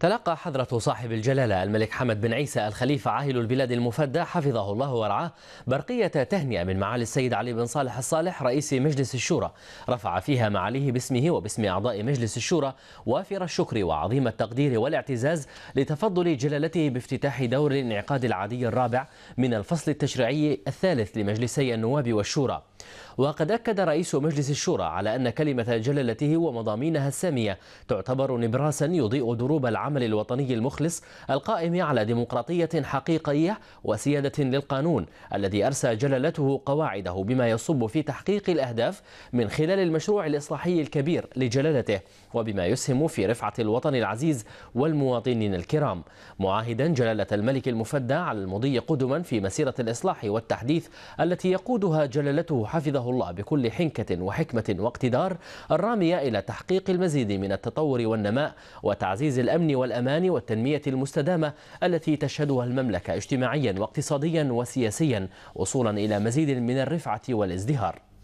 تلقى حضرة صاحب الجلالة الملك حمد بن عيسى الخليفة عاهل البلاد المفدى حفظه الله ورعاه برقية تهنئة من معالي السيد علي بن صالح الصالح رئيس مجلس الشورى رفع فيها معاليه باسمه وباسم أعضاء مجلس الشورى وافر الشكر وعظيم التقدير والاعتزاز لتفضل جلالته بافتتاح دور الانعقاد العادي الرابع من الفصل التشريعي الثالث لمجلسي النواب والشورى وقد أكد رئيس مجلس الشورى على أن كلمة جلالته ومضامينها السامية تعتبر نبراسا يضيء دروب العمل الوطني المخلص القائم على ديمقراطية حقيقية وسيادة للقانون الذي أرسى جلالته قواعده بما يصب في تحقيق الأهداف من خلال المشروع الإصلاحي الكبير لجلالته وبما يسهم في رفعة الوطن العزيز والمواطنين الكرام معاهدا جلالة الملك المفدى على المضي قدما في مسيرة الإصلاح والتحديث التي يقودها جلالته حفظه الله بكل حنكة وحكمة واقتدار الرامية إلى تحقيق المزيد من التطور والنماء وتعزيز الأمن والأمان والتنمية المستدامة التي تشهدها المملكة اجتماعيا واقتصاديا وسياسيا وصولا إلى مزيد من الرفعة والازدهار